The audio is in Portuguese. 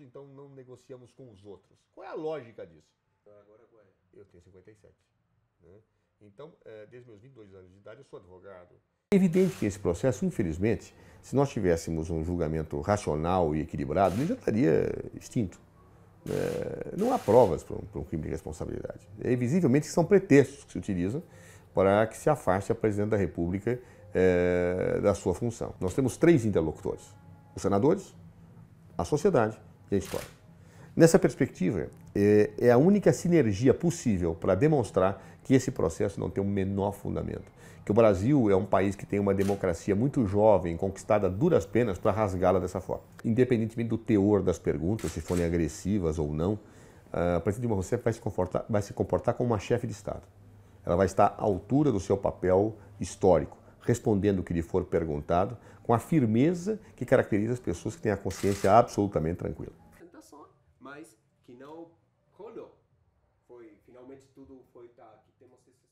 nossos, então não negociamos com os outros. Qual é a lógica disso? Então, agora qual é? Eu tenho 57. Né? Então, é, desde meus 22 anos de idade, eu sou advogado. É evidente que esse processo, infelizmente, se nós tivéssemos um julgamento racional e equilibrado, ele já estaria extinto. Né? Não há provas para um crime de responsabilidade. É visivelmente que são pretextos que se utilizam para que se afaste a presidente da República é, da sua função. Nós temos três interlocutores: os senadores, a sociedade da história. Nessa perspectiva, é, é a única sinergia possível para demonstrar que esse processo não tem o menor fundamento. Que o Brasil é um país que tem uma democracia muito jovem, conquistada a duras penas para rasgá-la dessa forma. Independentemente do teor das perguntas, se forem agressivas ou não, a ah, presidente Dilma Rousseff vai se, comportar, vai se comportar como uma chefe de Estado. Ela vai estar à altura do seu papel histórico respondendo o que lhe for perguntado, com a firmeza que caracteriza as pessoas que têm a consciência absolutamente tranquila. Mas que não colou. Foi, finalmente tudo foi tá, que temos